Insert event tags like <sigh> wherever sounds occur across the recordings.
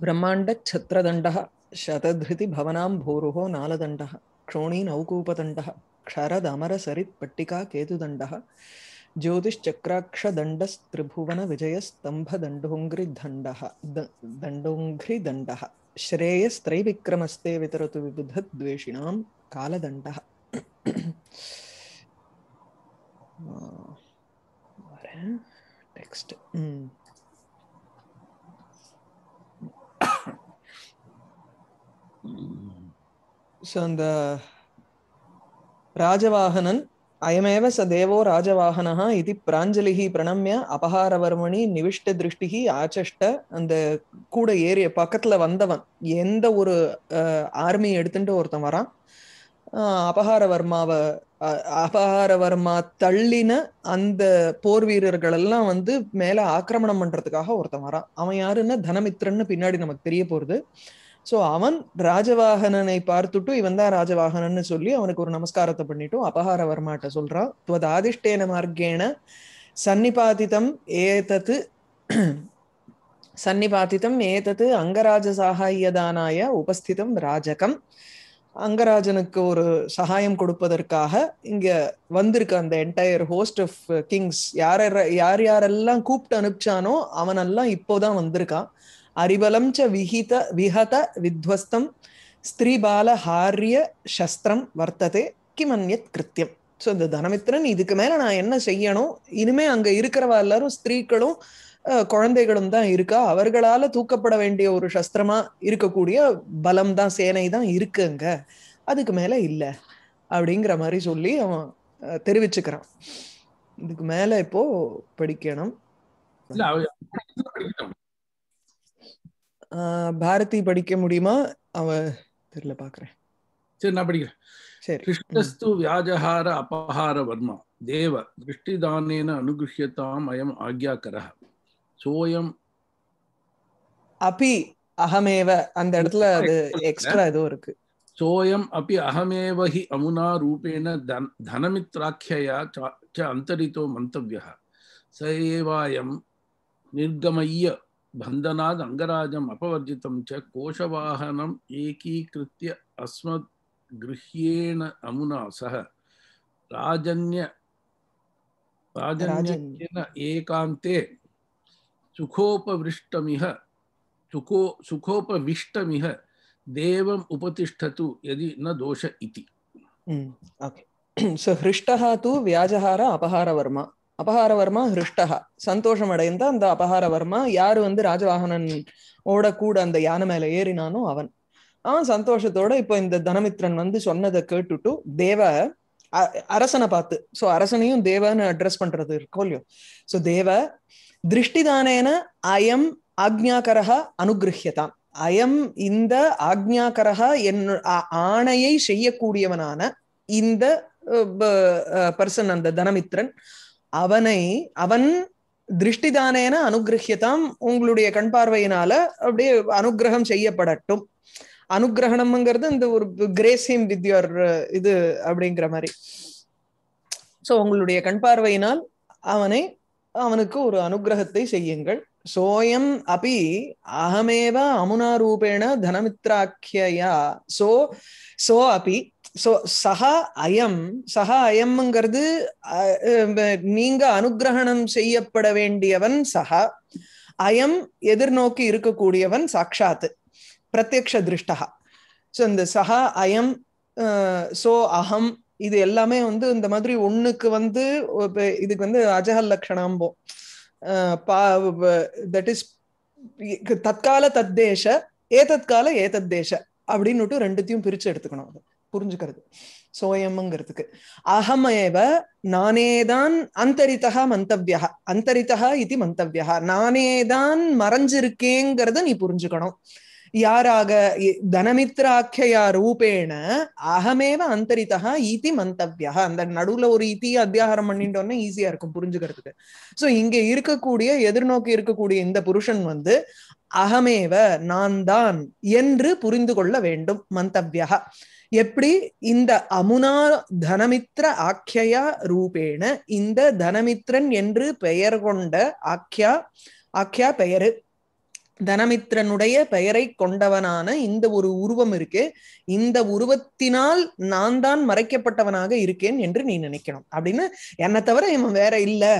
ब्रह्मांड ब्रह्माण्डच्छत्रदण्डः शतधृतिभवनां भोरुः नालदण्डः क्षोणीनौकूपदण्डः क्षरदमरसरित्पट्टिका केतुदण्डः ज्योतिश्चक्राक्षदण्डस्त्रिभुवनविजयस्तम्भदण्डोङ्घ्रिदण्डः दण्डोङ्घ्रिदण्डः श्रेयस्त्रैविक्रमस्ते वितरतु विबुधद्वेषिणां कालदण्डः text <clears throat> so அந்த ராஜவாகனன் அயமேவ ச தேவோ ராஜவாகனா இது பிராஞ்சலிகி பிரணம்ய அபகாரவர்மணி நிவிஷ்ட திருஷ்டிகி ஆச்சஷ்ட அந்த கூட ஏரிய பக்கத்துல வந்தவன் எந்த ஒரு ஆர்மி எடுத்துட்டு ஒருத்தன் வரான் அபகாரவர்மாவை அபகாரவர்மா தள்ளின அந்த போர் வீரர்கள் எல்லாம் வந்து மேல ஆக்கிரமணம் பண்றதுக்காக ஒருத்தன் வரான் அவன் யாருன்னா தனமித்ரன்னு பின்னாடி நமக்கு தெரிய போறது சோ அவன் ராஜவாகனனை பார்த்துட்டு இவன் தான் ராஜவாகனன் சொல்லி அவனுக்கு ஒரு நமஸ்காரத்தை பண்ணிட்டும் அபகார வர்மாட்ட சொல்றான் துவதாதிஷ்டேன மார்க்கேண சன்னிபாதிதம் ஏதத்து சன்னிபாதிதம் ஏதத்து அங்கராஜ சாகாயதானாய உபஸ்திதம் ராஜகம் அங்கராஜனுக்கு ஒரு சகாயம் கொடுப்பதற்காக இங்க வந்திருக்க அந்த என்டையர் ஹோஸ்ட் ஆஃப் கிங்ஸ் யார யார் யாரெல்லாம் கூப்பிட்டு அனுப்பிச்சானோ அவனெல்லாம் இப்போதான் வந்திருக்கான் அரிபலம் ச விஹித விஹத வித்வஸ்தம் ஸ்திரீபாலஹாரிய சஸ்திரம் வர்த்ததே கிமன்யத் கிருத்தியம் ஸோ இந்த தனமித்திரன் இதுக்கு மேல நான் என்ன செய்யணும் இனிமே அங்க இருக்கிறவா எல்லாரும் ஸ்திரீக்களும் குழந்தைகளும் தான் இருக்கா அவர்களால தூக்கப்பட வேண்டிய ஒரு சஸ்திரமா இருக்கக்கூடிய பலம் தான் சேனை தான் இருக்குங்க அதுக்கு மேல இல்ல அப்படிங்கிற மாதிரி சொல்லி அவன் தெரிவிச்சுக்கிறான் இதுக்கு மேல இப்போ படிக்கணும் பாரதி படிக்க முடியுமா அவ தெரியல பாக்குறேன் சரி நான் படிக்கிறேன் சரி கிருஷ்ணஸ்து வியாஜஹார அபஹார வர்மா தேவ திருஷ்டிதானேன அனுகிருஷ்யதாம் அயம் ஆக்யாக்கரஹ சோயம் அபி அகமேவ அந்த இடத்துல அது எக்ஸ்ட்ரா ஏதோ இருக்கு சோயம் அப்பி அகமேவ ஹி அமுனா ரூபேண தனமித்ராக்கியா ச அந்தரித்தோ மந்தவியா ச ஏவாயம் நிர்கமய்ய बंधनाद अंगराजम अपवर्जितं च कोशवाहनम् एकीकृत्य अस्मद्गृह्येण अमुना सह राजन्य राजन्येन एकांते सुखोपविष्टमिह सुखो सुखोपविष्टमिह देवम उपतिष्ठतु यदि न दोष इति ओके hmm, सो <clears throat> हृष्टः तु व्याजहार अपहार वर्मा வர்மா ஹிருஷ்டகா சந்தோஷம் அடைந்த அந்த வர்மா யாரு வந்து ராஜவாகனன் ஓட கூட அந்த யானை மேல ஏறினானோ அவன் அவன் சந்தோஷத்தோட இப்ப இந்த தனமித்ரன் வந்து சொன்னதை கேட்டுட்டு தேவ அரசனை பார்த்து சோ அரசனையும் தேவன்னு அட்ரஸ் பண்றது இருக்கோ இல்லையோ தேவ திருஷ்டிதானேன அயம் ஆக்ஞாகரக அனுகிரகியதாம் அயம் இந்த ஆக்ஞாகரக என் ஆணையை செய்யக்கூடியவனான இந்த பர்சன் அந்த தனமித்ரன் அவனை அவன் திருஷ்டிதானேன அனுகிரகியதாம் உங்களுடைய கண் பார்வையினால அப்படியே அனுகிரகம் செய்யப்படட்டும் அனுகிரகணம்ங்கிறது இந்த ஒரு கிரேசியம் வித் யுவர் இது அப்படிங்கிற மாதிரி ஸோ உங்களுடைய கண் பார்வையினால் அவனை அவனுக்கு ஒரு அனுகிரகத்தை செய்யுங்கள் சோயம் அபி அகமேவ அமுனா ரூபேண தனமித்ராக்கியா சோ சோ அபி ஸோ சஹா அயம் சஹா அயம்ங்கிறது நீங்க அனுகிரகணம் செய்யப்பட வேண்டியவன் சஹா அயம் எதிர்நோக்கி இருக்கக்கூடியவன் சாட்சாத்து பிரத்யக்ஷ திருஷ்டா ஸோ இந்த சஹா அயம் சோ அகம் இது எல்லாமே வந்து இந்த மாதிரி ஒண்ணுக்கு வந்து இதுக்கு வந்து அஜகல் லக்ஷணாம்போ தட் இஸ் தற்கால தத்தேஷ ஏதத்கால ஏதத்தேஷ அப்படின்னுட்டு ரெண்டுத்தையும் பிரிச்சு எடுத்துக்கணும் அது புரிஞ்சுக்கிறது சோயம்ங்கிறதுக்கு அகமேவ நானேதான் அந்தரித்தா மந்தவியா அந்தரித்தா இது மந்தவியா நானேதான் மறைஞ்சிருக்கேங்கிறத நீ புரிஞ்சுக்கணும் யாராக தனமித்ராக்கியா ரூபேண அகமேவ அந்தரித்தா இதி மந்தவியா அந்த நடுவுல ஒரு இத்தி அத்தியாகாரம் பண்ணிட்டோம்னா ஈஸியா இருக்கும் புரிஞ்சுக்கிறதுக்கு சோ இங்க இருக்கக்கூடிய எதிர்நோக்கி இருக்கக்கூடிய இந்த புருஷன் வந்து அகமேவ நான் தான் என்று புரிந்து கொள்ள வேண்டும் மந்தவியா எப்படி இந்த அமுனா தனமித்ர ஆக்கியா ரூபேண இந்த தனமித்ரன் என்று பெயர் கொண்ட ஆக்கியா ஆக்கியா பெயரு தனமித்ரனுடைய பெயரை கொண்டவனான இந்த ஒரு உருவம் இருக்கு இந்த உருவத்தினால் நான் தான் மறைக்கப்பட்டவனாக இருக்கேன் என்று நீ நினைக்கணும் அப்படின்னு என்னை தவிர இவன் வேற இல்லை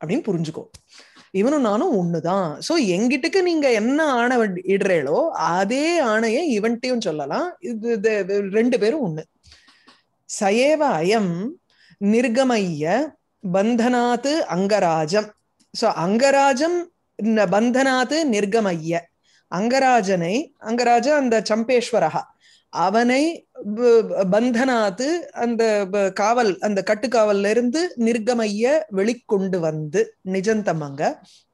அப்படின்னு புரிஞ்சுக்கோ இவனும் நானும் ஒண்ணுதான் சோ எங்கிட்டக்கு நீங்க என்ன ஆணை இடுறேளோ அதே ஆணையை இவன்ட்டையும் சொல்லலாம் இது ரெண்டு பேரும் ஒண்ணு சயேவ அயம் நிர்கமைய பந்தநாத்து அங்கராஜம் சோ அங்கராஜம் பந்தநாத்து நிர்கமைய அங்கராஜனை அங்கராஜ அந்த சம்பேஸ்வரகா அவனை பந்தனாத்து அந்த காவல் அந்த கட்டுக்காவல்ல இருந்து நிர்கமைய வெளிக்கொண்டு வந்து நிஜந்தமங்க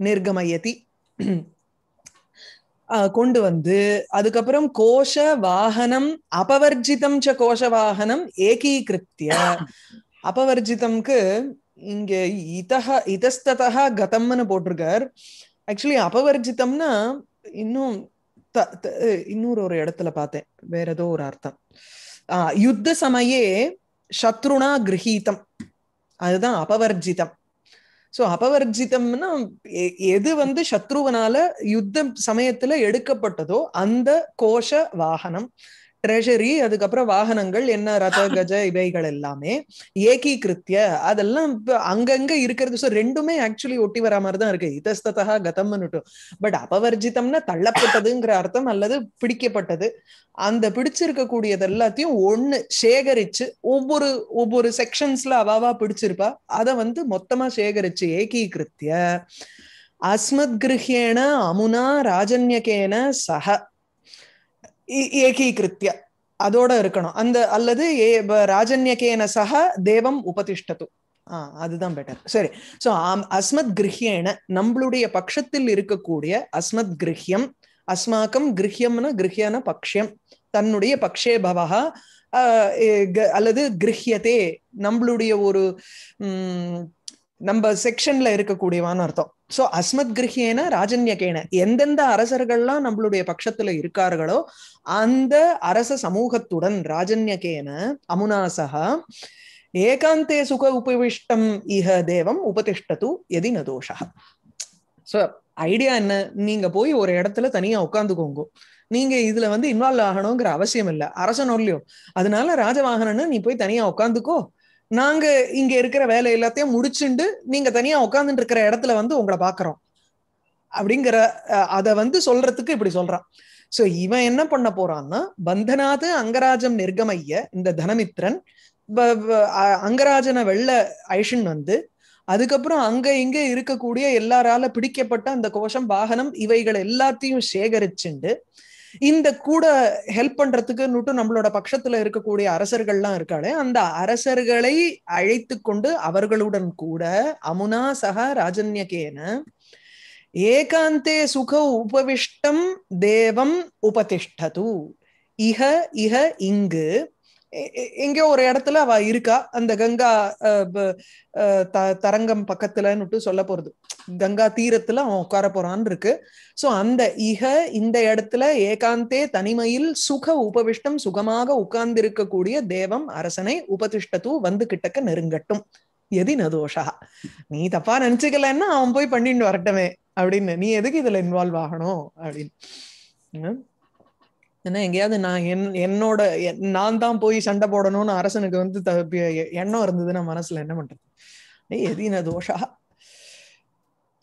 நிர்கமயதி கொண்டு வந்து அதுக்கப்புறம் கோஷ வாகனம் அபவர்ஜிதம் ச கோஷ வாகனம் ஏகீகிருத்திய அபவர்ஜிதம்க்கு இங்க இதக இதஸ்ததா கதம்னு போட்டிருக்கார் ஆக்சுவலி அபவர்ஜிதம்னா இன்னும் இன்னொரு ஒரு இடத்துல பார்த்தேன் வேற ஏதோ ஒரு அர்த்தம் ஆஹ் யுத்த சமயே சத்ருனா கிரகீதம் அதுதான் அபவர்ஜிதம் சோ அபவர்ஜிதம்னா எது வந்து சத்ருவனால யுத்த சமயத்துல எடுக்கப்பட்டதோ அந்த கோஷ வாகனம் ட்ரெஷரி அதுக்கப்புறம் வாகனங்கள் என்ன ரத <laughs> கஜ இவைகள் எல்லாமே ஏகீகிருத்திய அதெல்லாம் அங்கங்க இருக்கிறது சோ ரெண்டுமே ஆக்சுவலி ஒட்டி வரா மாதிரி தான் இருக்கு இதஸ்ததா கதம்னுட்டு பட் அபவர்ஜிதம்னா தள்ளப்பட்டதுங்கிற அர்த்தம் அல்லது பிடிக்கப்பட்டது அந்த பிடிச்சிருக்கக்கூடியது எல்லாத்தையும் ஒண்ணு சேகரிச்சு ஒவ்வொரு ஒவ்வொரு செக்ஷன்ஸ்ல அவாவா பிடிச்சிருப்பா அதை வந்து மொத்தமா சேகரிச்சு ஏகீகிருத்திய அஸ்மத் கிருஹேன அமுனா ராஜன்யகேன சக ஏகீகிருத்திய அதோட இருக்கணும் அந்த அல்லது ஏ ராஜன்யகேன சக தேவம் உபதிஷ்டத்து ஆ அதுதான் பெட்டர் சரி ஸோ அஸ்மத் கிரஹியன நம்மளுடைய பட்சத்தில் இருக்கக்கூடிய அஸ்மத் கிரஹியம் அஸ்மாக்கம் கிரஹியம்னு கிரஹ்யன பக்ஷியம் தன்னுடைய பக்ஷே பவகா அல்லது கிரஹியத்தே நம்மளுடைய ஒரு நம்ம செக்ஷன்ல இருக்கக்கூடியவான்னு அர்த்தம் சோ அஸ்மத் கிரகியேன ராஜன்யகேன எந்தெந்த அரசர்கள்லாம் நம்மளுடைய பட்சத்துல இருக்கார்களோ அந்த அரச சமூகத்துடன் ராஜன்யகேன அமுனாசா ஏகாந்தே சுக உபவிஷ்டம் இஹ தேவம் உபதிஷ்டது எதி நதோஷா சோ ஐடியா என்ன நீங்க போய் ஒரு இடத்துல தனியா உட்காந்துக்கோங்க நீங்க இதுல வந்து இன்வால்வ் ஆகணுங்கிற அவசியம் இல்லை ஒல்லியோ அதனால ராஜவாகனன்னு நீ போய் தனியா உட்காந்துக்கோ நாங்க இங்க இருக்கிற வேலை எல்லாத்தையும் முடிச்சுண்டு நீங்க தனியா உட்காந்துட்டு இருக்கிற இடத்துல வந்து உங்களை பாக்குறோம் அப்படிங்கிற அத வந்து சொல்றதுக்கு இப்படி சொல்றான் சோ இவன் என்ன பண்ண போறான்னா பந்தநாத அங்கராஜம் நிர்கமைய இந்த தனமித்ரன் அங்கராஜனை வெள்ள ஐஷன் வந்து அதுக்கப்புறம் அங்க இங்க இருக்கக்கூடிய எல்லாரால பிடிக்கப்பட்ட அந்த கோஷம் வாகனம் இவைகள் எல்லாத்தையும் சேகரிச்சுண்டு இந்த கூட ஹெல்ப் பண்றதுக்குன்னுட்டு நம்மளோட பட்சத்துல இருக்கக்கூடிய அரசர்கள்லாம் இருக்காளே அந்த அரசர்களை அழைத்து கொண்டு அவர்களுடன் கூட அமுனா சக ராஜன்யகேன ஏகாந்தே சுக உபவிஷ்டம் தேவம் உபதிஷ்டது இஹ இஹ இங்கு எங்கேயோ ஒரு இடத்துல அவ இருக்கா அந்த கங்கா தரங்கம் பக்கத்துலன்னுட்டு சொல்ல போறது கங்கா தீரத்துல அவன் உட்கார போறான்னு இருக்கு சோ அந்த இக இந்த இடத்துல ஏகாந்தே தனிமையில் சுக உபவிஷ்டம் சுகமாக கூடிய தேவம் அரசனை உபதிஷ்டத்து வந்து கிட்டக்க நெருங்கட்டும் எதி நதோஷா நீ தப்பா நினைச்சுக்கலன்னா அவன் போய் பண்ணிட்டு வரட்டமே அப்படின்னு நீ எதுக்கு இதுல இன்வால்வ் ஆகணும் அப்படின்னு ஏன்னா எங்கேயாவது நான் என் என்னோட நான் தான் போய் சண்டை போடணும்னு அரசனுக்கு வந்து எண்ணம் இருந்ததுன்னா மனசுல என்ன பண்றது ஏய் எதீன தோஷா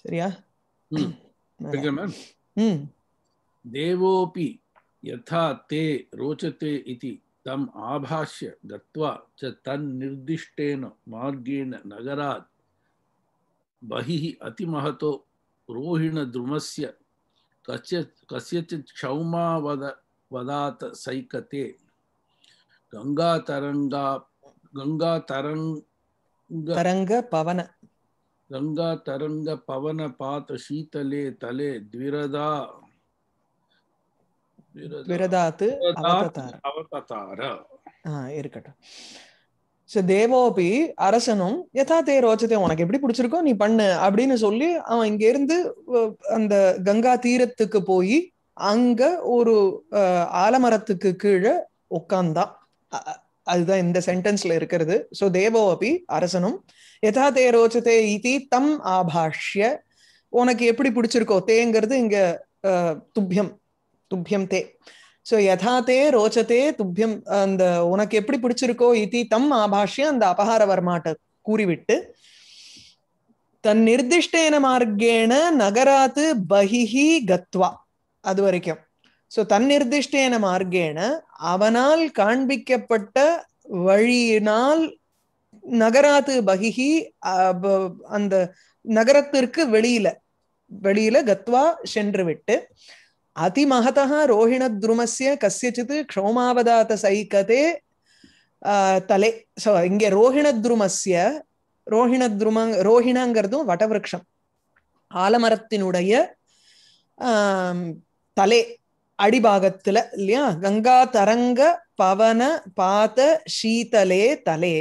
சரியா தேவோபி யதா தே ரோச்சத்தே இது தம் ஆபாஷ்ய கத்வா ச தன் நிர்திஷ்டேன மார்கேன நகராத் பகிஹி அதிமகதோ ரோஹிண துருமஸ்ய கசியச்சித் க்ஷௌமாவத வதாத்த சைக்கத்தே கங்கா தரங்கா கங்கா தரங்க தரங்க பவன கங்கா தரங்க பவன பாத் சீதலே தலே திரதா விரதாத்து அவதார இருக்கட்டும் ஸோ தேவோபி அரசனும் யதா தே ரோச்சதே உனக்கு எப்படி பிடிச்சிருக்கோ நீ பண்ணு அப்படின்னு சொல்லி அவன் இங்கேருந்து அந்த கங்கா தீரத்துக்கு போய் அங்க ஒரு ஆலமரத்துக்கு கீழே உட்கார்ந்தான் அதுதான் இந்த சென்டென்ஸ்ல இருக்கிறது சோ தேவோ அப்படி அரசனும் எதா தே ரோச்சதே இதி தம் ஆபாஷ்ய உனக்கு எப்படி பிடிச்சிருக்கோ தேங்கிறது இங்க துப்பியம் துப்பியம் தே ஸோ தே ரோச்சதே துப்பியம் அந்த உனக்கு எப்படி பிடிச்சிருக்கோ இதி தம் ஆபாஷ்ய அந்த அபகார வரமாட்ட கூறிவிட்டு தன் நிர்திஷ்டேன மார்க்கேன நகராத்து பகிஹி கத்வா அது வரைக்கும் ஸோ தன்னிர்திஷ்டேன மார்க்கேன அவனால் காண்பிக்கப்பட்ட வழியினால் நகராத்து பகிஹி அந்த நகரத்திற்கு வெளியில வெளியில கத்வா சென்று விட்டு அதிமகதா ரோஹிணத்ருமஸ்ய கசியச்சித் க்ஷோமாவதாத சைகதே தலை ஸோ இங்கே ரோஹிண ரோஹிண துரும ரோஹிணங்கிறதும் வடவருஷம் ஆலமரத்தினுடைய தலை அடிபாகத்துல இல்லையா கங்கா தரங்க பவன பாத சீதலே தலே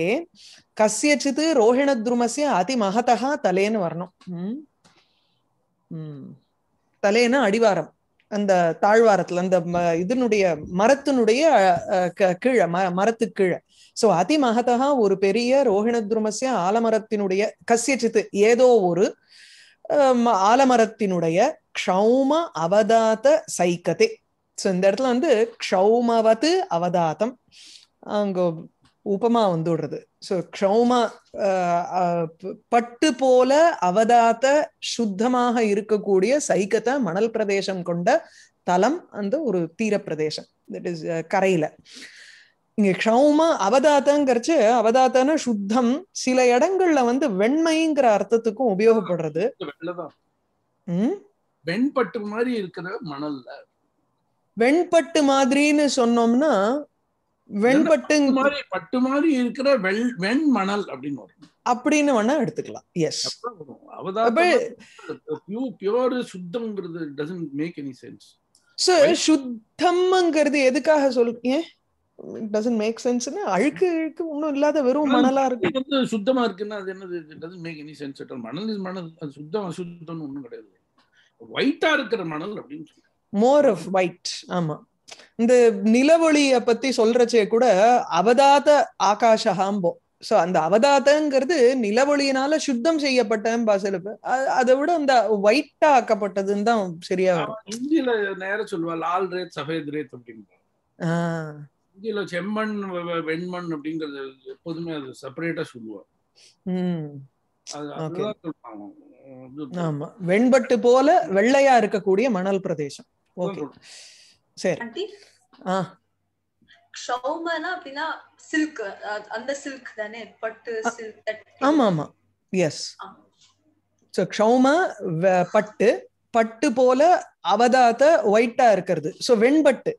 கசியச்சித்து ரோஹிணத்ருமசிய அதிமகதா தலேன்னு வரணும் உம் தலைன்னா அடிவாரம் அந்த தாழ்வாரத்துல அந்த இதனுடைய மரத்தினுடைய கீழ ம மரத்து கீழே சோ அதிமகதா ஒரு பெரிய ரோஹிணத்ருமசிய ஆலமரத்தினுடைய கசியச்சித்து ஏதோ ஒரு ஆலமரத்தினுடைய க்ஷௌம அவதாத்த சைக்கதே ஸோ இந்த இடத்துல வந்து க்ஷௌமவது அவதாத்தம் அங்கே உபமா வந்து விடுறது ஸோ க்ஷௌம பட்டு போல அவதாத்த சுத்தமாக இருக்கக்கூடிய சைக்கத்தை மணல் பிரதேசம் கொண்ட தலம் அந்த ஒரு தீர பிரதேசம் தட் இஸ் கரையில இங்க க்ஷௌம அவதாத்தங்கிறச்சு அவதாத்தன சுத்தம் சில இடங்கள்ல வந்து வெண்மைங்கிற அர்த்தத்துக்கும் உபயோகப்படுறது உம் வெண்பட்டு மாதிரி இருக்கிற மணல்ல வெண்பட்டு மாதிரின்னு சொன்னோம்னா வெண்பட்டு மாதிரி பட்டு மாதிரி இருக்கிற வெள் வெண் மணல் அப்படின்னு வரும் அப்படின்னு வேணா எடுத்துக்கலாம் எஸ் பியூர் சுத்தம்ங்கிறது doesn't make any sense so சுத்தம்ங்கிறது எதுக்காக சொல்றீங்க டசன்ட் மேக் சென்ஸ்னா அழுக்கு இழுக்கு ஒண்ணும் இல்லாத வெறும் மணலா இருக்கு சுத்தமா இருக்குன்னா அது என்னது டசன்ட் மேக் எனி சென்ஸ் மணல் இஸ் மணல் அது சுத்தம் அசுத்தம்னு ஒண்ணும் கிடையாது ஒயிட்டா இருக்கிற மணல் அப்படின்னு மோர் ஆஃப் ஒயிட் ஆமா இந்த நிலவொளிய பத்தி சொல்றச்சே கூட அவதாத ஆகாஷகாம்போ சோ அந்த அவதாதங்கிறது நிலவொளியினால சுத்தம் செய்யப்பட்ட பாசலுப்பு அதை விட அந்த ஒயிட்டா ஆக்கப்பட்டதுன்னு தான் சரியா வரும் இந்தியில நேரம் சொல்லுவா லால் ரேத் சஃபேத் ரேத் அப்படின்னு இந்தியில செம்மண் வெண்மண் அப்படிங்கறது எப்போதுமே அது செப்பரேட்டா சொல்லுவா அது ஆமா வெண்பட்டு போல வெள்ளையா இருக்கக்கூடிய மணல் பிரதேசம் ஓகே சரி ஆ அந்த தானே பட்டு ஆமா ஆமா எஸ் சோ க்ஷௌம பட்டு பட்டு போல அவதாத்த ஒயிட்டா இருக்கிறது சோ வெண்பட்டு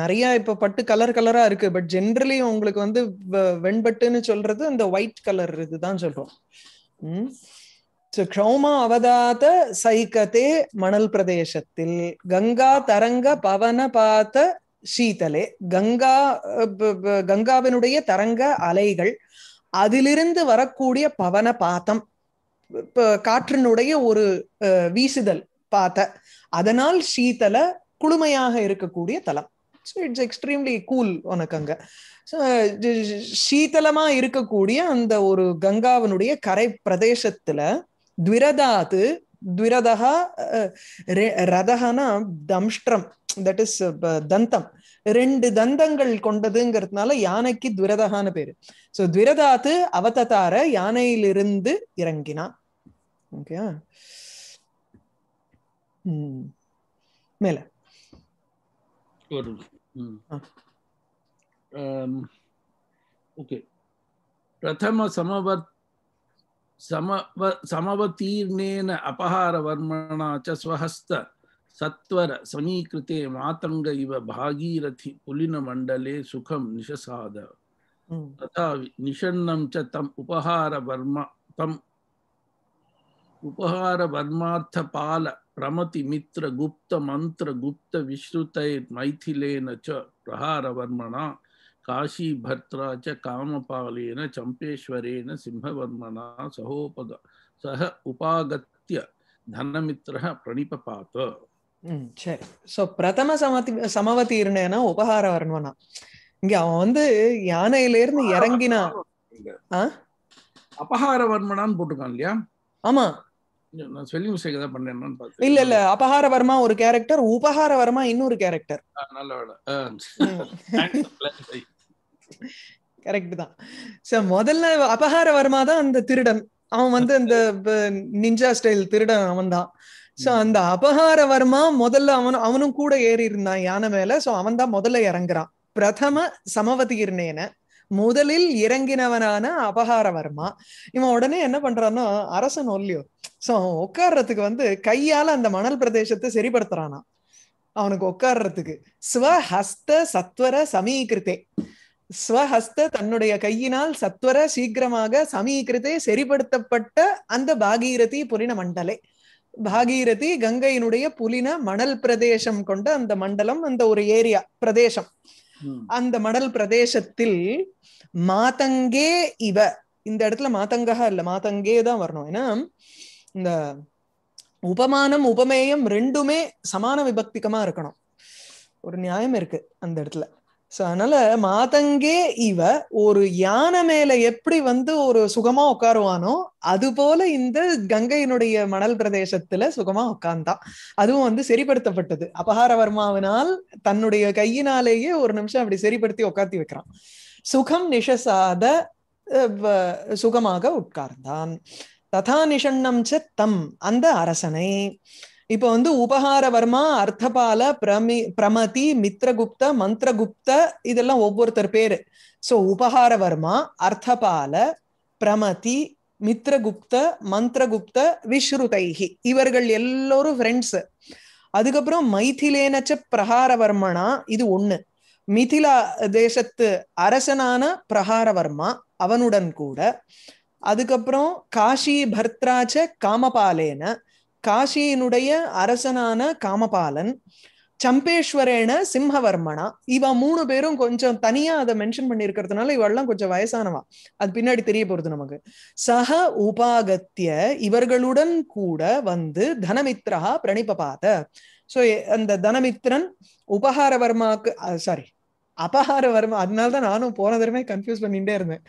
நிறைய இப்ப பட்டு கலர் கலரா இருக்கு பட் ஜென்ரலி உங்களுக்கு வந்து வெண்பட்டுன்னு சொல்றது இந்த ஒயிட் கலர் இதுதான் சொல்றோம் க்ஷௌமா அவதாத சைகதே மணல் பிரதேசத்தில் கங்கா தரங்க பவன பாத்த சீதலே கங்கா கங்காவினுடைய தரங்க அலைகள் அதிலிருந்து வரக்கூடிய பவன பாத்தம் காற்றினுடைய ஒரு வீசுதல் பாத்த அதனால் சீதல குளுமையாக இருக்கக்கூடிய தலம் ஸோ இட்ஸ் எக்ஸ்ட்ரீம்லி கூல் உனக்கு அங்க சீதலமா இருக்கக்கூடிய அந்த ஒரு கங்காவினுடைய கரை பிரதேசத்துல த்விரதாத் த்விரதா ரதகனா தம்ஷ்டம் தட் இஸ் தந்தம் ரெண்டு தந்தங்கள் கொண்டதுங்கிறதுனால யானைக்கு துரதகான பேரு சோ துரதாத்து அவததார யானையிலிருந்து இறங்கினான் ஓகே மேல ஒரு ஓகே பிரதம சமவர்த்த ಸಮವ ಸಮವತೀರ್ಣೇನ ಅಪಹಾರವರ್ಮಣ ಚ ಸ್ವಹಸ್ತ ಸತ್ವರ ಸಮೀಕೃತೆ ಮಾತಂಗ ಇವ ಭಾಗೀರಥಿ ಪುಲಿನ ಮಂಡಲೆ ಸುಖಂ ನಿಶಸಾದ ತಥಾ ನಿಷಣ್ಣಂ ಚ ತಂ ಉಪಹಾರ ವರ್ಮ ತಂ ಉಪಹಾರ ವರ್ಮಾರ್ಥ ಪಾಲ ಪ್ರಮತಿ ಮಿತ್ರ ಗುಪ್ತ ಮಂತ್ರ ಗುಪ್ತ ವಿಶ್ರುತೈರ್ ಮೈಥಿಲೇನ ಚ ಪ್ರಹಾರ ವರ್ಮಣ காஷி பர்த்ராச்ச காமபாலேன சம்பேஸ்வரேன சிம்மவர்மனா சகோபத சக உபாகத்திய தனமித்ரா உம் சரி சோ பிரதம சமதி சமவதி உபகார வர்ணனா இங்க அவன் வந்து யானையில இருந்து இறங்கினா அபகார வர்மனான்னு போட்டுக்கான் இல்லையா ஆமா நான் ஸ்பெல்லிங் மிஸ்டேக் ஏதாவது பண்ணேன்னு இல்ல இல்ல அபகார வர்மா ஒரு கேரக்டர் உபகார வர்மா இன்னொரு கேரக்டர் நல்ல வேலை கரெக்ட் தான் சோ முதல்ல வர்மா தான் அந்த திருடன் அவன் வந்து அந்த நிஞ்சா ஸ்டைல் திருடன் அவன் தான் சோ அந்த வர்மா முதல்ல அவன் அவனும் கூட ஏறி இருந்தான் யானை மேல சோ அவன் தான் முதல்ல இறங்குறான் பிரதம சமவதீர்ணேன முதலில் இறங்கினவனான அபகாரவர்மா இவன் உடனே என்ன பண்றான்னா அரசன் ஒல்லியோ சோ உட்கார்றதுக்கு வந்து கையால அந்த மணல் பிரதேசத்தை சரிப்படுத்துறானா அவனுக்கு உட்கார்றதுக்கு ஸ்வஹஸ்த சத்வர சமீகிருத்தே ஸ்வஹஸ்த தன்னுடைய கையினால் சத்வர சீக்கிரமாக சமீகிருத்தே செறிப்படுத்தப்பட்ட அந்த பாகீரதி புலின மண்டலே பாகீரதி கங்கையினுடைய புலின மணல் பிரதேசம் கொண்ட அந்த மண்டலம் அந்த ஒரு ஏரியா பிரதேசம் அந்த மணல் பிரதேசத்தில் மாதங்கே இவ இந்த இடத்துல மாதங்கா இல்ல மாதங்கே தான் வரணும் ஏன்னா இந்த உபமானம் உபமேயம் ரெண்டுமே சமான விபக்திகமா இருக்கணும் ஒரு நியாயம் இருக்கு அந்த இடத்துல சோ அதனால மாதங்கே இவ ஒரு யானை மேல எப்படி வந்து ஒரு சுகமா உட்காருவானோ அது போல இந்த கங்கையினுடைய மணல் பிரதேசத்துல சுகமா உட்கார்ந்தான் அதுவும் வந்து சரிப்படுத்தப்பட்டது அபகாரவர்மாவினால் தன்னுடைய கையினாலேயே ஒரு நிமிஷம் அப்படி சரிப்படுத்தி உட்காந்து வைக்கிறான் சுகம் நிஷசாத சுகமாக உட்கார்ந்தான் ததா நிஷண்ணம் செ தம் அந்த அரசனை இப்ப வந்து உபகாரவர்மா அர்த்தபால பிரமி பிரமதி மித்ரகுப்த மந்திரகுப்த இதெல்லாம் ஒவ்வொருத்தர் பேரு சோ உபகாரவர்மா அர்த்தபால பிரமதி மித்ரகுப்த மந்திரகுப்த விஸ்ருதைகி இவர்கள் எல்லோரும் ஃப்ரெண்ட்ஸ் அதுக்கப்புறம் மைதிலேனச்ச பிரகாரவர்மனா இது ஒண்ணு மிதிலா தேசத்து அரசனான பிரகாரவர்மா அவனுடன் கூட அதுக்கப்புறம் காஷி பர்த்ராச்ச காமபாலேன காசியினுடைய அரசனான காமபாலன் சம்பேஸ்வரேன சிம்ஹவர்மனா இவ மூணு பேரும் கொஞ்சம் தனியா அதை மென்ஷன் பண்ணிருக்கிறதுனால இவெல்லாம் கொஞ்சம் வயசானவா அது பின்னாடி தெரிய போறது நமக்கு சக உபாகத்திய இவர்களுடன் கூட வந்து தனமித்ரா பாத சோ அந்த தனமித்ரன் உபகாரவர்மாக்கு சாரி வர்மா அதனாலதான் நானும் போன தடவை கன்ஃபியூஸ் பண்ணிட்டே இருந்தேன்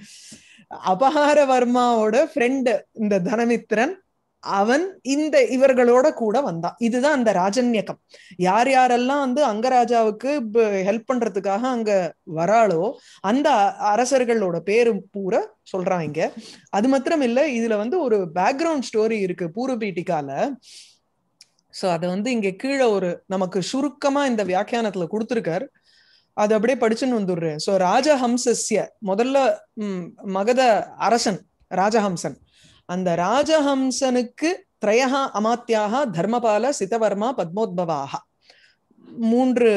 வர்மாவோட ஃப்ரெண்டு இந்த தனமித்ரன் அவன் இந்த இவர்களோட கூட வந்தான் இதுதான் அந்த ராஜன்யக்கம் யார் யாரெல்லாம் வந்து அங்கராஜாவுக்கு ஹெல்ப் பண்றதுக்காக அங்க வராளோ அந்த அரசர்களோட பேரும் பூரா சொல்றான் இங்க அது மாத்திரம் இல்ல இதுல வந்து ஒரு பேக்ரவுண்ட் ஸ்டோரி இருக்கு பூர்வபீட்டிக்கால சோ அதை வந்து இங்க கீழே ஒரு நமக்கு சுருக்கமா இந்த வியாக்கியானத்துல கொடுத்துருக்கார் அது அப்படியே படிச்சுன்னு வந்துடுறேன் சோ ராஜஹம்சஸ்ய முதல்ல மகத அரசன் ராஜஹம்சன் அந்த ராஜஹம்சனுக்கு திரையகா அமாத்தியாக தர்மபால சிதவர்மா பத்மோத்பவாக மூன்று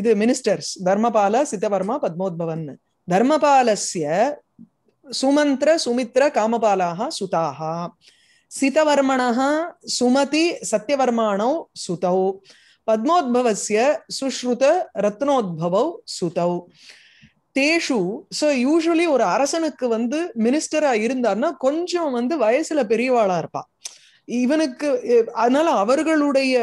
இது மினிஸ்டர்ஸ் தர்மபால சிதவர்மா பத்மோத்பவன் தர்மபாலசிய சுமந்திர சுமித்ர காமபாலாக சுதாக சிதவர்மணः சுமதி சத்யவர்மாணோ சுதௌ பத்மோத்பவசிய சுஷ்ருத ரத்னோத்பவௌ சுதௌ தேஷு ஸோ யூஸ்வலி ஒரு அரசனுக்கு வந்து மினிஸ்டரா இருந்தார்னா கொஞ்சம் வந்து வயசுல பெரியவாளா இருப்பா இவனுக்கு அதனால அவர்களுடைய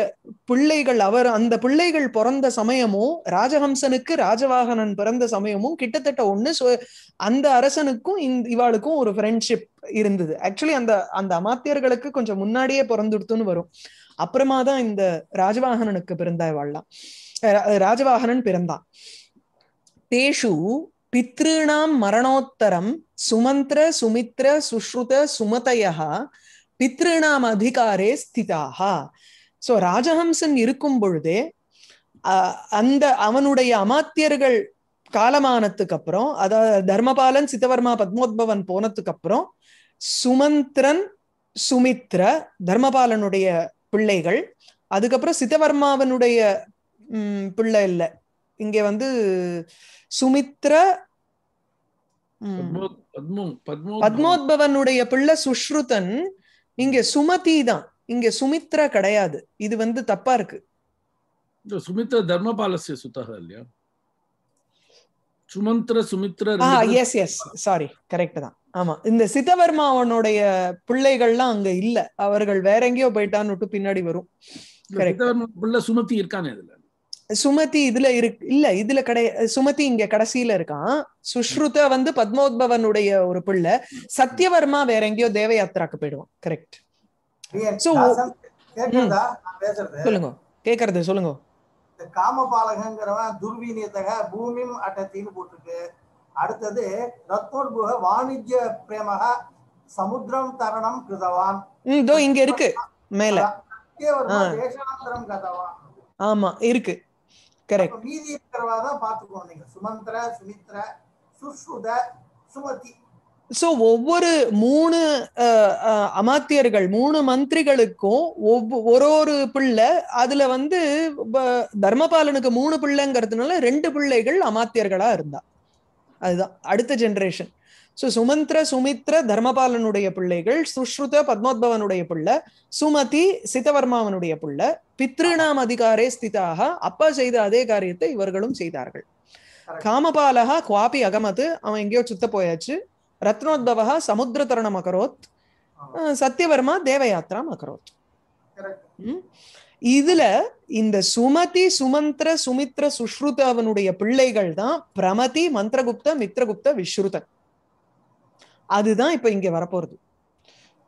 பிள்ளைகள் அவர் அந்த பிள்ளைகள் பிறந்த சமயமும் ராஜஹம்சனுக்கு ராஜவாகனன் பிறந்த சமயமும் கிட்டத்தட்ட ஒண்ணு சோ அந்த அரசனுக்கும் இவாளுக்கும் ஒரு ஃப்ரெண்ட்ஷிப் இருந்தது ஆக்சுவலி அந்த அந்த அமாத்தியர்களுக்கு கொஞ்சம் முன்னாடியே பிறந்துடுத்துன்னு வரும் அப்புறமா தான் இந்த ராஜவாகனனுக்கு பிறந்தா இவாள்லாம் ராஜவாகனன் பிறந்தான் தேஷு பித்ருணாம் மரணோத்தரம் சுமந்திர சுமித்ர சுஷ்ருத சுமதயா பித்ருணாம் அதிகாரே ஸ்திதாக ஸோ ராஜஹம்சன் இருக்கும் பொழுதே அந்த அவனுடைய அமாத்தியர்கள் காலமானத்துக்கு அப்புறம் அதாவது தர்மபாலன் சித்தவர்மா பத்மோத்பவன் போனதுக்கு அப்புறம் சுமந்திரன் சுமித்ர தர்மபாலனுடைய பிள்ளைகள் அதுக்கப்புறம் சித்தவர்மாவனுடைய பிள்ளை இல்லை இங்க வந்து சுமித்ர பத்மோத்பவனுடைய பிள்ளை சுஷ்ருதன் இங்க சுமதி தான் இங்க சுமித்ரா கிடையாது இது வந்து தப்பா இருக்கு சுமித்ரா தர்மபாலசிய சுத்தக இல்லையா Sumantra Sumitra yes yes sorry correct தான் ஆமா இந்த சிதவர்மா அவனுடைய பிள்ளைகள்லாம் அங்க இல்ல அவர்கள் வேற எங்கேயோ போயிட்டான்னு விட்டு பின்னாடி வரும் பிள்ளை சுமதி இருக்கானே இதுல சுமதி இதுல இருக்கு இல்ல இதுல கடை சுமதி இங்க கடைசியில இருக்கான் சுஷ்ருத வந்து பத்மோத்பவனுடைய ஒரு புள்ள சத்யவர்மா வேற எங்கேயோ தேவ யாத்திராக்கு போயிடுவான் கரெக்ட் சொல்லுங்க கேக்குறது சொல்லுங்க இந்த காமபாலகங்கிறவன் துர்வினியத்தக பூமி அட்டத்தின்னு போட்டிருக்கு அடுத்தது ரத்னோர்புக வாணிஜ்ய பிரேமக சமுத்திரம் தரணம் கிருதவான் இதோ இங்க இருக்கு மேல ஆமா இருக்கு கரெக்ட் மீதி இருக்கிறவா தான் பாத்துக்கோங்க நீங்க சுமந்திர சுமித்ர சுஸ்ருத சுமதி சோ ஒவ்வொரு மூணு அமாத்தியர்கள் மூணு மந்திரிகளுக்கும் ஒரு ஒரு பிள்ளை அதுல வந்து தர்மபாலனுக்கு மூணு பிள்ளைங்கிறதுனால ரெண்டு பிள்ளைகள் அமாத்தியர்களா இருந்தா அதுதான் அடுத்த ஜென்ரேஷன் சோ சுமந்திர சுமித்ர தர்மபாலனுடைய பிள்ளைகள் சுஷ்ருத பத்மோத்பவனுடைய பிள்ளை சுமதி சிதவர்மாவனுடைய பிள்ள பித்ருநாம் அதிகாரே ஸ்திதாக அப்பா செய்த அதே காரியத்தை இவர்களும் செய்தார்கள் காமபாலகா குவாபி அகமது அவன் எங்கேயோ சுத்த போயாச்சு ரத்னோத்பவா சமுத்திர தருணம் அகரோத் சத்யவர்மா தேவயாத்திராம் அகரோத் இதுல இந்த சுமதி சுமந்திர சுமித்ர சுஷ்ருத அவனுடைய பிள்ளைகள் தான் பிரமதி மந்திரகுப்த மித்ரகுப்த விஸ்ருதன் அதுதான் இப்ப இங்க வரப்போறது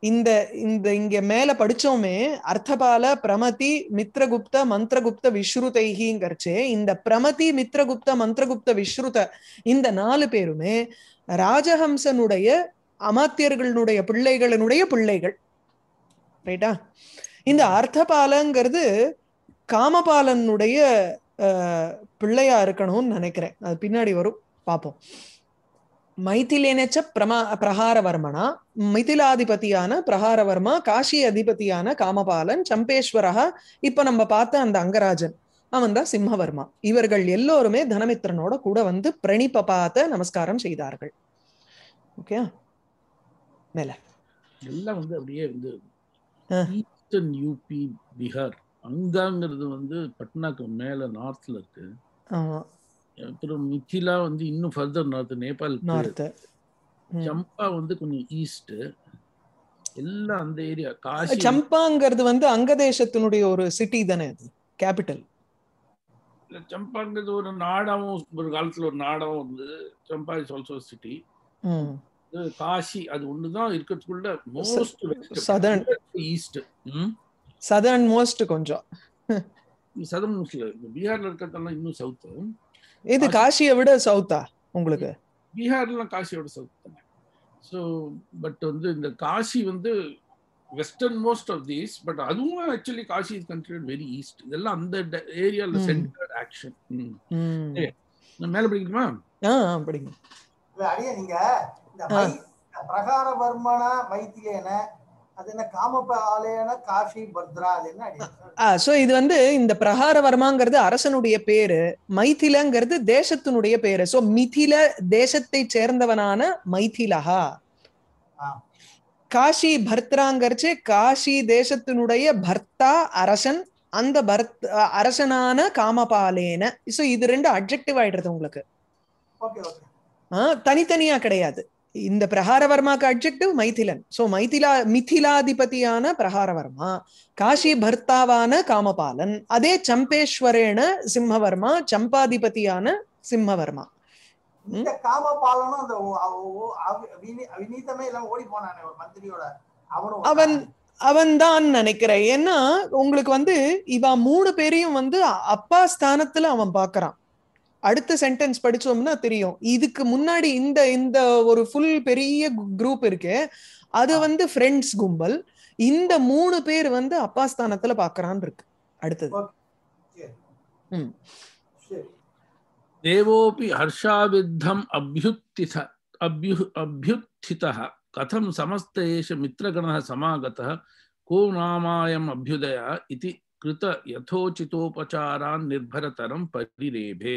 இந்த இந்த இங்க மேல படிச்சோமே அர்த்தபால பிரமதி மித்ரகுப்த மந்திரகுப்த விஸ்ருதைகிங்கிறச்சே இந்த பிரமதி மித்ரகுப்த மந்திரகுப்த விஸ்ருத இந்த நாலு பேருமே ராஜஹம்சனுடைய அமாத்தியர்களுடைய பிள்ளைகளினுடைய பிள்ளைகள் ரைட்டா இந்த அர்த்தபாலங்கிறது காமபாலனுடைய பிள்ளையா இருக்கணும்னு நினைக்கிறேன் அது பின்னாடி வரும் பார்ப்போம் மைதிலேனச்ச பிரமா பிரகாரவர்மனா மிதிலாதிபதியான பிரகாரவர்மா காஷி அதிபதியான காமபாலன் சம்பேஸ்வரா இப்ப நம்ம பார்த்த அந்த அங்கராஜன் அவன் தான் சிம்மவர்மா இவர்கள் எல்லோருமே தனமித்திரனோட கூட வந்து பிரணிப்ப பார்த்த நமஸ்காரம் செய்தார்கள் ஓகே மேல எல்லாம் வந்து அப்படியே வந்து யூபி பீகார் அங்காங்கிறது வந்து பட்னாக்கு மேல நார்த்ல இருக்கு அப்புறம் மிथिला வந்து இன்னும் ஃபர்தர் நார்த் நேபாள் நார்த் சம்பா வந்து கொஞ்சம் ஈஸ்ட் எல்லாம் அந்த ஏரியா காசி சம்பாங்கிறது வந்து அங்க தேசத்தினுடைய ஒரு சிட்டி தானே அது கேபிட்டல் சம்பாங்கிறது ஒரு நாடாவும் ஒரு காலத்துல ஒரு நாடாவும் வந்து சம்பா இஸ் ஆல்சோ சிட்டி காசி அது ஒண்ணுதான் இருக்கிறதுக்குள்ள most southern east southern most கொஞ்சம் சதர்ன் மோஸ்ட்ல பீகார்ல இருக்கிறதெல்லாம் இன்னும் சவுத் இது காசியை விட சவுத்தா உங்களுக்கு பீகார்லாம் காசியோட சவுத் ஸோ பட் வந்து இந்த காசி வந்து western most of these but அதுவும் actually Kashi is considered very east இதெல்லாம் அந்த ஏரியாவில் சென்டர் ஆக்ஷன் நான் மேலே படிக்கணுமா ஆ படிக்கணும் அடியா நீங்க பிரகாரவர்மனா மைத்திரியன இது வந்து இந்த பிரகாரவர்மாங்கிறது அரசனுடைய பேரு மைத்திலங்கிறது தேசத்தினுடைய பேரு சோ மிதில தேசத்தை சேர்ந்தவனான மைதிலஹா காஷி பர்த்ராங்கிறச்சு காஷி தேசத்தினுடைய பர்த்தா அரசன் அந்த பர்த் அரசனான காமபாலேன சோ இது ரெண்டு அப்ஜெக்டிவ் ஆயிடுறது உங்களுக்கு தனித்தனியா கிடையாது இந்த பிரகாரவர்மாக்கு அப்ஜெக்டிவ் மைதிலன் சோ மைதிலா மிதிலாதிபதியான பிரகாரவர்மா காஷி பர்த்தாவான காமபாலன் அதே சம்பேஸ்வரேன சிம்மவர்மா சம்பாதிபதியான சிம்மவர்மா இந்த காமபாலனும் அந்த வினீதமே எல்லாம் ஓடி போனானே ஒரு மந்திரியோட அவன் அவன் தான் நினைக்கிறேன் ஏன்னா உங்களுக்கு வந்து இவன் மூணு பேரையும் வந்து அப்பா ஸ்தானத்துல அவன் பாக்குறான் அடுத்த சென்டென்ஸ் படிச்சோம்னா தெரியும் இதுக்கு முன்னாடி இந்த இந்த ஒரு ஃபுல் பெரிய குரூப் இருக்கு அது வந்து ஃப்ரெண்ட்ஸ் கும்பல் இந்த மூணு பேர் வந்து அப்பாஸ்தானத்துல பாக்குறான் இருக்கு அடுத்தது தேவோபி ஹர்ஷாவித்தம் அபியுத்தித அபியு அபியுத்தித கதம் சமஸ்தேஷ மித்திரகண சமாகத கோ நாமாயம் அபியுதய இது கிருத யதோச்சிதோபச்சாரான் நிர்பரதரம் பரிரேபே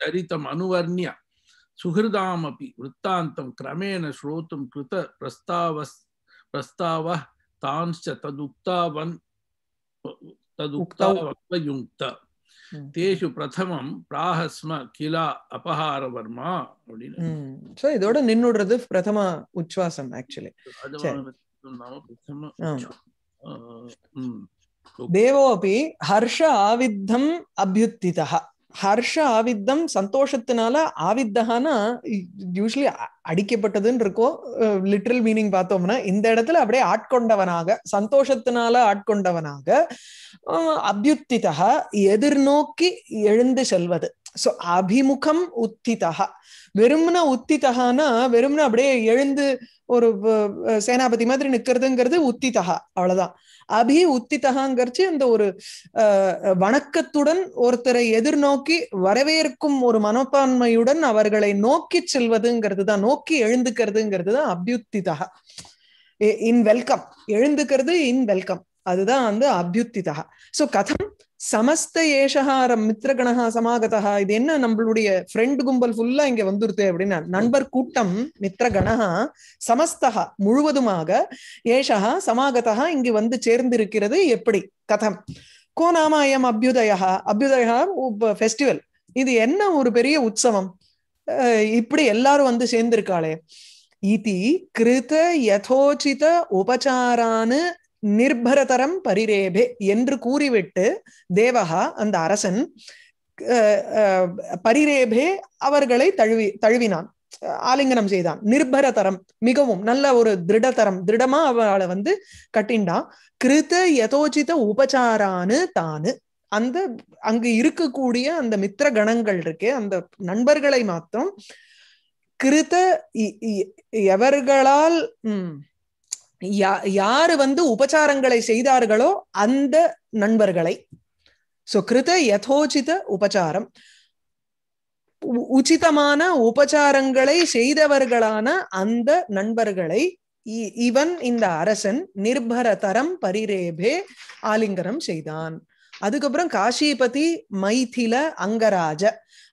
சரித்தம் அனுவர்ணிய சுகிருதாமபி விற்த்தாந்தம் கிரமேண ஸ்ரோத்தும் கிருத பிரஸ்தாவ பிரஸ்தாவ தான்ஷ ததுக்தாவன் ததுக்தாவயுக்த தேஷு பிரதமம் பிராஹஸ்ம கிலா அபஹாரவர்மா அப்படின்னு சோ இதோட நின்னுடுறது பிரதம உச்வாசம் ஆக்சுவலி தேவோ அப்படி ஹர்ஷ ஆவித்தம் அபியுத்திதா ஹர்ஷ ஆவித்தம் சந்தோஷத்தினால ஆவித்தகானா யூஸ்வலி அடிக்கப்பட்டதுன்னு இருக்கும் லிட்ரல் மீனிங் பார்த்தோம்னா இந்த இடத்துல அப்படியே ஆட்கொண்டவனாக சந்தோஷத்தினால ஆட்கொண்டவனாக அபியுத்திதா எதிர்நோக்கி எழுந்து செல்வது ஸோ அபிமுகம் உத்திதகா வெறும்னா உத்திதகானா வெறும்னா அப்படியே எழுந்து ஒரு சேனாபதி மாதிரி நிக்கிறதுங்கிறது உத்திதகா அவ்வளவுதான் அபி உத்திதகாங்கிறச்சு அந்த ஒரு வணக்கத்துடன் ஒருத்தரை எதிர்நோக்கி வரவேற்கும் ஒரு மனப்பான்மையுடன் அவர்களை நோக்கி செல்வதுங்கிறது தான் நோக்கி எழுந்துக்கிறதுங்கிறது தான் அபியுத்திதகா இன் வெல்கம் எழுந்துக்கிறது இன் வெல்கம் அதுதான் வந்து அபியுத்திதகா சோ கதம் சமஸ்த ஏஷஹாரம் மித்திரகணகா சமாகதா இது என்ன நம்மளுடைய ஃப்ரெண்ட் கும்பல் ஃபுல்லா இங்க வந்துருது அப்படின்னா நண்பர் கூட்டம் மித்திரகணகா சமஸ்தகா முழுவதுமாக ஏஷகா சமாகதா இங்கு வந்து சேர்ந்திருக்கிறது எப்படி கதம் கோ நாம அயம் அபியுதயா அபியுதயா ஃபெஸ்டிவல் இது என்ன ஒரு பெரிய உற்சவம் இப்படி எல்லாரும் வந்து சேர்ந்திருக்காளே இதி கிருத யதோச்சித உபச்சாரான்னு நிர்பரதரம் பரிரேபே என்று கூறிவிட்டு தேவகா அந்த அரசன் பரிரேபே அவர்களை தழுவி தழுவினான் ஆலிங்கனம் செய்தான் நிர்பரதரம் மிகவும் நல்ல ஒரு திருடதரம் திருடமா அவளை வந்து கட்டின்றான் கிருத யதோச்சித உபச்சாரானு தானு அந்த அங்கு இருக்கக்கூடிய அந்த மித்திர கணங்கள் இருக்கு அந்த நண்பர்களை மாத்திரம் கிருத எவர்களால் உம் யாரு வந்து உபச்சாரங்களை செய்தார்களோ அந்த நண்பர்களை சோ கிருத யதோச்சித உபச்சாரம் உச்சிதமான உபச்சாரங்களை செய்தவர்களான அந்த நண்பர்களை இவன் இந்த அரசன் நிர்பரதரம் பரிரேபே ஆலிங்கனம் செய்தான் அதுக்கப்புறம் காஷிபதி மைதில அங்கராஜ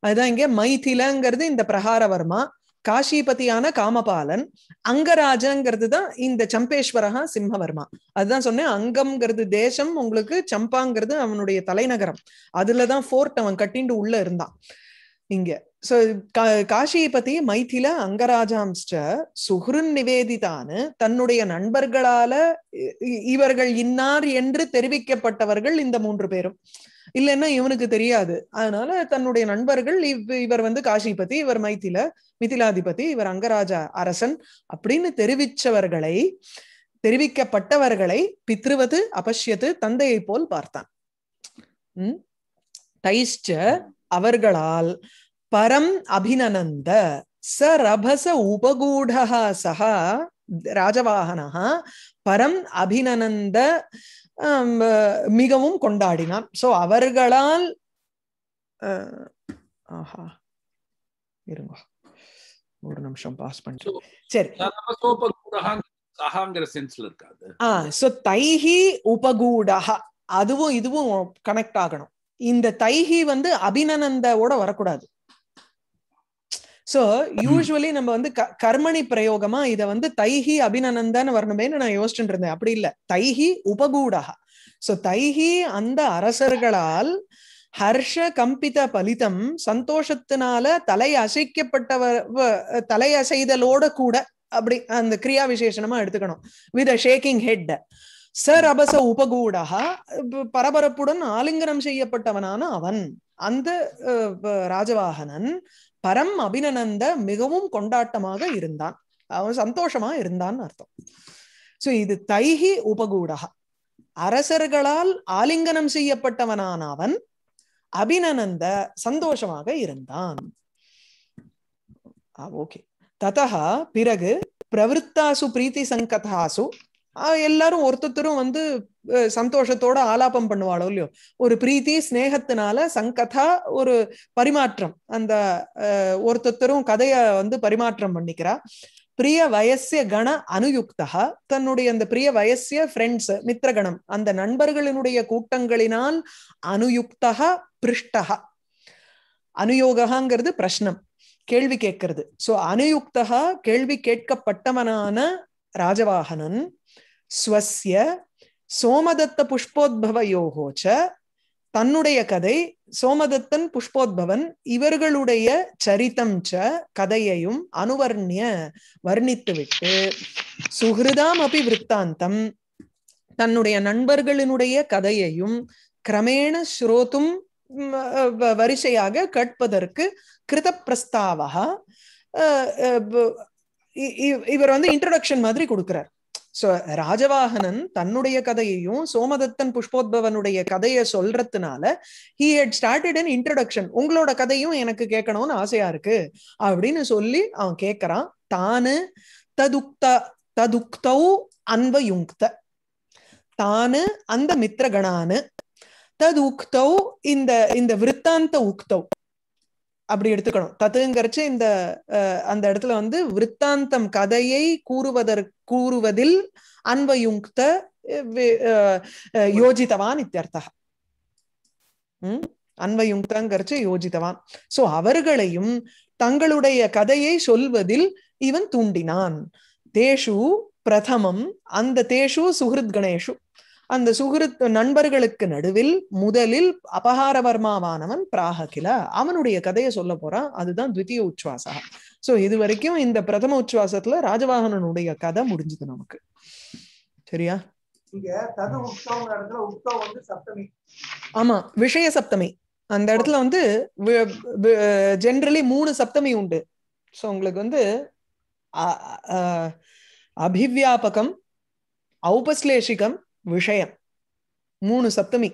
அதுதான் இங்க மைதிலங்கிறது இந்த பிரகாரவர்மா காஷிபதியான காமபாலன் அங்கராஜங்கிறது தான் இந்த சம்பேஸ்வரகா சிம்மவர்மா அதுதான் சொன்னேன் அங்கம்ங்கிறது தேசம் உங்களுக்கு சம்பாங்கிறது அவனுடைய தலைநகரம் அதுலதான் ஃபோர்ட் அவன் கட்டிண்டு உள்ள இருந்தான் இங்க சோ காஷிபதி மைத்தில அங்கராஜாம்ஸ்ட சுகுருன் நிவேதிதான்னு தன்னுடைய நண்பர்களால இவர்கள் இன்னார் என்று தெரிவிக்கப்பட்டவர்கள் இந்த மூன்று பேரும் இல்லைன்னா இவனுக்கு தெரியாது அதனால தன்னுடைய நண்பர்கள் இவ் இவர் வந்து காஷிபதி இவர் மைத்தில மிதிலாதிபதி இவர் அங்கராஜா அரசன் அப்படின்னு தெரிவிச்சவர்களை தெரிவிக்கப்பட்டவர்களை பித்ருவது அபஷ்யத்து தந்தையை போல் பார்த்தான் உம் தைஷ்ட அவர்களால் பரம் அபிநனந்த ச ரபச உபகூடா சக ராஜவாகனா பரம் அபிநனந்த மிகவும் கொண்டாடினான் சோ அவர்களால் ஆஹா இருங்க ஒரு நிமிஷம் பாஸ் பண்ணிட்டு சரி சோ தைஹி உபகூடஹா அதுவும் இதுவும் கனெக்ட் ஆகணும் இந்த தைஹி வந்து அபிநனந்தாவோட வரக்கூடாது சோ யூஸ்வலி நம்ம வந்து கர்மணி பிரயோகமா இத வந்து தைஹி அபிநனந்தான்னு வரணுமேன்னு நான் யோசிச்சுட்டு இருந்தேன் அப்படி இல்ல தைஹி உபகூடகா சோ தைஹி அந்த அரசர்களால் ஹர்ஷ கம்பித பலிதம் சந்தோஷத்தினால தலை அசைக்கப்பட்டவர் தலை அசைதலோட கூட அப்படி அந்த கிரியா விசேஷனமா எடுத்துக்கணும் with a shaking head sir அபச உபகூடகா பரபரப்புடன் ஆலிங்கனம் செய்யப்பட்டவனான அவன் அந்த ராஜவாகனன் பரம் அபிநனந்த மிகவும் கொண்டாட்டமாக இருந்தான் அவன் சந்தோஷமா இருந்தான் அர்த்தம் சோ இது தைகி உபகூடகா அரசர்களால் ஆலிங்கனம் செய்யப்பட்டவனான அவன் அபிநனந்த சந்தோஷமாக இருந்தான் ஓகே ததா பிறகு பிரவருத்தாசு பிரீத்தி சங்கதாசு எல்லாரும் ஒருத்தரும் வந்து சந்தோஷத்தோட ஆலாபம் பண்ணுவாளோ இல்லையோ ஒரு பிரீத்தி ஸ்னேகத்தினால சங்கதா ஒரு பரிமாற்றம் அந்த ஒருத்தரும் கதைய வந்து பரிமாற்றம் பண்ணிக்கிறா பிரிய வயசிய கண அனுயுக்தா தன்னுடைய அந்த பிரிய வயசிய ஃப்ரெண்ட்ஸ் மித்திரகணம் அந்த நண்பர்களினுடைய கூட்டங்களினால் அனுயுக்தா பிருஷ்டா அனுயோகாங்கிறது பிரஷ்னம் கேள்வி கேட்கிறது சோ அனுயுக்தா கேள்வி கேட்கப்பட்டவனான ராஜவாகனன் ஸ்வசிய சோமதத்த புஷ்போத்பவயோக தன்னுடைய கதை சோமதத்தன் புஷ்போத்பவன் இவர்களுடைய சரித்தம் ச கதையையும் அனுவர்ணிய வர்ணித்துவிட்டு சுகிருதாம் அபி விற்த்தாந்தம் தன்னுடைய நண்பர்களினுடைய கதையையும் கிரமேண ஸ்ரோத்தும் வரிசையாக கேட்பதற்கு கிருத பிரஸ்தாவா இவர் வந்து இன்ட்ரடக்ஷன் மாதிரி கொடுக்கிறார் சோ ராஜவாகனன் தன்னுடைய கதையையும் சோமதத்தன் புஷ்போத்பவனுடைய கதையை சொல்றதுனால he had started an introduction உங்களோட கதையும் எனக்கு கேட்கணும்னு ஆசையா இருக்கு அப்படின்னு சொல்லி அவன் கேட்கறான் தானு ததுக்த ததுக்தௌ அன்பயுங்க்த தானு அந்த மித்திரகணானு தது உக்தௌ இந்த இந்த விருத்தாந்த உக்தௌ அப்படி எடுத்துக்கணும் தத்துங்கிறச்சு இந்த அந்த இடத்துல வந்து விற்த்தாந்தம் கதையை கூறுவதற் கூறுவதில் அன்பயுக்த யோஜித்தவான் இத்தியர்த்தா உம் யோஜித்தவான் சோ அவர்களையும் தங்களுடைய கதையை சொல்வதில் இவன் தூண்டினான் தேஷு பிரதமம் அந்த தேஷு சுகிருத் கணேஷு அந்த சுகிருத் நண்பர்களுக்கு நடுவில் முதலில் அபகாரவர்மாவானவன் பிராககில அவனுடைய கதையை சொல்ல போறான் அதுதான் துவித்திய உச்சுவாசா சோ இது வரைக்கும் இந்த பிரதம உச்சுவாசத்துல ராஜவாகனனுடைய கதை முடிஞ்சது நமக்கு சரியா ஆமா விஷய சப்தமி அந்த இடத்துல வந்து ஜென்ரலி மூணு சப்தமி உண்டு சோ உங்களுக்கு வந்து அபிவியாபகம் ஔபஸ்லேஷிகம் விஷயம் மூணு சப்தமி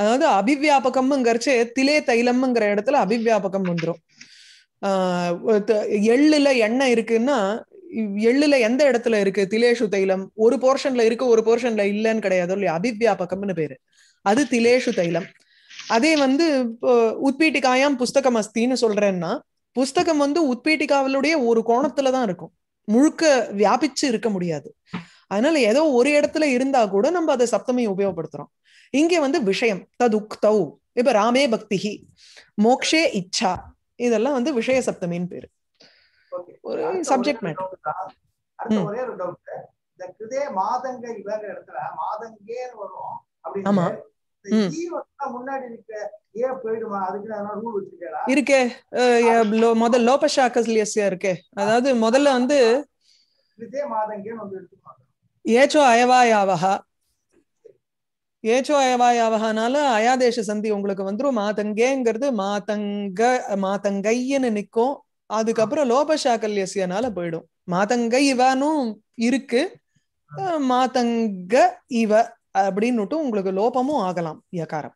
அதாவது அபிவியாபகம்ங்கிறச்சு திலே தைலம்ங்கிற இடத்துல அபிவியாபகம் வந்துடும் எள்ளுல எண்ணெய் இருக்குன்னா எள்ளுல எந்த இடத்துல இருக்கு திலேஷு தைலம் ஒரு போர்ஷன்ல இருக்கு ஒரு போர்ஷன்ல இல்லைன்னு கிடையாது இல்லையா அபிவியாபகம்னு பேரு அது திலேஷு தைலம் அதே வந்து உத்பீட்டிகாயாம் புஸ்தகம் அஸ்தின்னு சொல்றேன்னா புஸ்தகம் வந்து உட்பீட்டிகாவிலுடைய ஒரு கோணத்துல தான் இருக்கும் முழுக்க வியாபிச்சு இருக்க முடியாது அதனால ஏதோ ஒரு இடத்துல இருந்தா கூட நம்ம அதை சப்தமையை உபயோகப்படுத்துறோம் இங்கே வந்து விஷயம் தது உக்தௌ இப்ப ராமே பக்திஹி மோக்ஷே இச்சா இதெல்லாம் வந்து விஷய சப்தமின்னு பேரு ஒரு சப்ஜெக்ட் மேட்டர் ஒரே ஒரு டவுட் இந்த கிருதே மாதங்க இவங்க இடத்துல மாதங்கேன்னு வரும் ஆமா இருக்கே இருக்கே அதாவது முதல்ல வந்து ஏச்சோ அயவாயாவகா ஏச்சோ அயவாயாவகனால அயாதேச சந்தி உங்களுக்கு வந்துடும் மாதங்கேங்கிறது மாதங்க மாதங்கைன்னு நிற்கும் அதுக்கப்புறம் லோபசாக்கல்யசியனால போயிடும் மாதங்கை இவனும் இருக்கு மாதங்க இவ அப்படின்னுட்டு உங்களுக்கு லோபமும் ஆகலாம் இயக்காரம்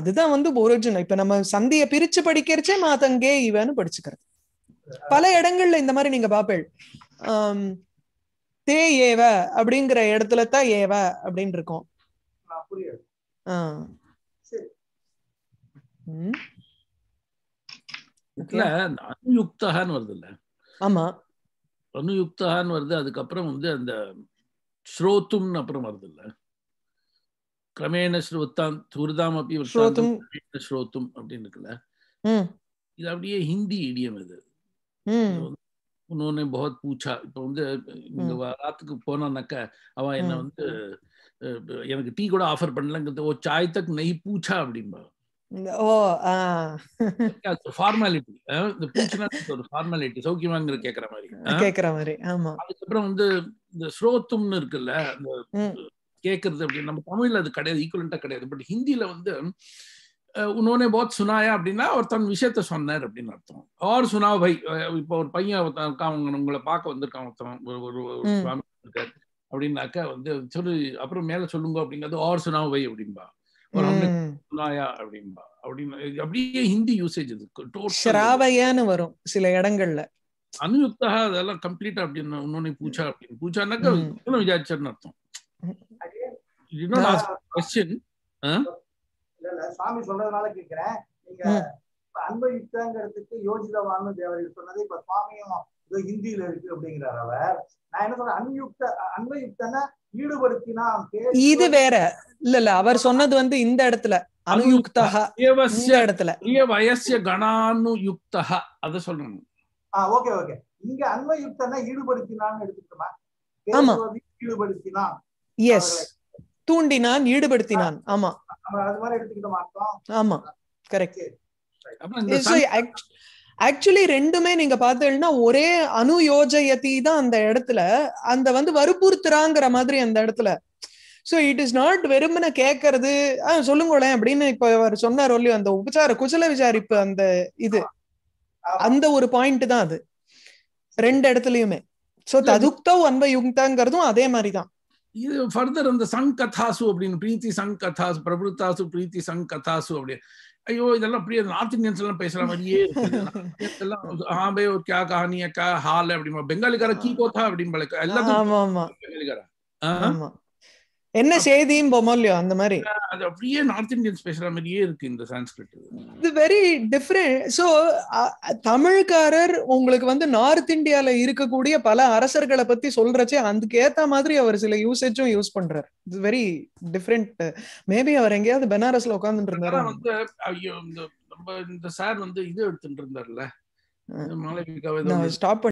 அதுதான் வந்து ஒரிஜினல் இப்ப நம்ம சந்திய பிரிச்சு படிக்கிறச்சே மாதங்கே இவன்னு படிச்சுக்கிறது பல இடங்கள்ல இந்த மாதிரி நீங்க பாப்பேள் தே ஏவ அப்படிங்கிற இடத்துல தான் ஏவ அப்படின்னு இருக்கும் அனுயுக்தகான்னு வருது இல்ல ஆமா அனுயுக்தகான்னு வருது அதுக்கப்புறம் வந்து அந்த ஸ்ரோத்தும் அப்புறம் வருது இல்ல கிரமேண ஸ்ரோத்தான் துர்தாம் அப்படி ஸ்ரோத்தும் ஸ்ரோத்தும் அப்படின்னு இருக்குல்ல இது அப்படியே ஹிந்தி இடியம் இது உன்னோன்னு பகவத் பூச்சா இப்போ வந்து இந்த வாரத்துக்கு போனானாக்க அவ என்ன வந்து எனக்கு டீ கூட ஆஃபர் பண்ணலங்கிறது ஓ சாய் தக் நெய் பூச்சா அப்படிம்பா ஃபார்மாலிட்டி இந்த பூச்சனா ஒரு ஃபார்மாலிட்டி சௌக்கியமாங்கிற கேக்குற மாதிரி கேக்குற மாதிரி ஆமா அதுக்கப்புறம் வந்து இந்த ஸ்ரோத்தும்னு இருக்குல்ல கேக்குறது அப்படி நம்ம தமிழ்ல அது கிடையாது ஈக்குவலண்டா கிடையாது பட் ஹிந்தில வந்து உன்னோனே போத் சுனாயா அப்படின்னா ஒருத்தன் விஷயத்த சொன்னார் அப்படின்னு அர்த்தம் ஆர் சுனா பை இப்போ ஒரு பையன் ஒருத்தன் அவங்க உங்களை பார்க்க வந்திருக்கான் ஒருத்தன் ஒரு ஒரு சுவாமி இருக்காரு அப்படின்னாக்கா வந்து சொல்லு அப்புறம் மேல சொல்லுங்க அப்படிங்கிறது ஆர் சுனா பை அப்படின்பா சுனாயா அப்படின்பா அப்படின்னு அப்படியே ஹிந்தி யூசேஜ் இது வரும் சில இடங்கள்ல அனுயுக்தா அதெல்லாம் கம்ப்ளீட்டா அப்படின்னு இன்னொன்னு பூச்சா அப்படின்னு பூச்சானாக்கா விசாரிச்சேன்னு அர்த்தம் இன்னொன்று கொஸ்டின் இல்ல இல்ல சாமி சொல்றதுனால கேக்குறேன் நீங்க அன்பயுக்தாங்கிறதுக்கு யோஜிதவான்னு சொன்னது இப்ப சுவாமியும் இதோ ஹிந்தியில இருக்கு அப்படிங்கிறார் அவர் நான் என்ன சொல்றேன் அன்யுக்த அன்பயுக்தன்னா ஈடுபடுத்தினா இது வேற இல்ல இல்ல அவர் சொன்னது வந்து இந்த இடத்துல இடத்துல அத ஆஹ் ஓகே ஓகே ஈடுபடுத்தினான்னு எடுத்துக்கிட்டோமா எஸ் தூண்டினான் ஈடுபடுத்தினான் ஆமா ஆமா கரெக்ட் ஆக்சுவலி ரெண்டுமே நீங்க பாத்தீங்கன்னா ஒரே அணு யோஜயத்தி தான் அந்த இடத்துல அந்த வந்து வற்புறுத்துறாங்கிற மாதிரி அந்த இடத்துல சோ இட் இஸ் நாட் வெறுமன கேக்குறது சொல்லுங்களேன் அப்படின்னு இப்ப அவர் சொன்னார் ஒல்லி அந்த உபச்சார குசல விசாரிப்பு அந்த இது அந்த ஒரு பாயிண்ட் தான் அது ரெண்டு இடத்துலயுமே சோ ததுக்தோ அன்ப யுங்தாங்கிறதும் அதே மாதிரி தான் இது ஃபர்தர் அந்த சங் கதாசு அப்படின்னு பிரீத்தி சங் கதாசு பிரபுத்தாசு பிரீத்தி சங் கதாசு அப்படின்னு ஐயோ இதெல்லாம் அப்படியே நார்த் இந்தியன்ஸ் எல்லாம் பேசுற மாதிரியே எல்லாம் ஹா பே ஒரு கே கஹானி கே ஹால் அப்படிமா பெங்காலிக்கார கீ கோத்தா அப்படிம்பா எல்லாத்தையும் பெங்காலிக்காரா என்ன செய்தியும் பொமல்லையோ அந்த மாதிரி அது அப்படியே நார்த் இந்தியன் பேசுற மாதிரியே இருக்கு இந்த சான்ஸ்கிரிட் இது வெரி டிஃப்ரெண்ட் ஸோ தமிழ்காரர் உங்களுக்கு வந்து நார்த் இந்தியால இருக்கக்கூடிய பல அரசர்களை பத்தி சொல்றச்சே அதுக்கு ஏத்த மாதிரி அவர் சில யூசேஜும் யூஸ் பண்றாரு இது வெரி டிஃப்ரெண்ட் மேபி அவர் எங்கேயாவது பெனாரஸ்ல உட்காந்துட்டு இருந்தாரு வந்து ஐயோ இந்த நம்ம இந்த சார் வந்து இது எடுத்துட்டு இருந்தார்ல மாளவிகாவை ஸ்டாப்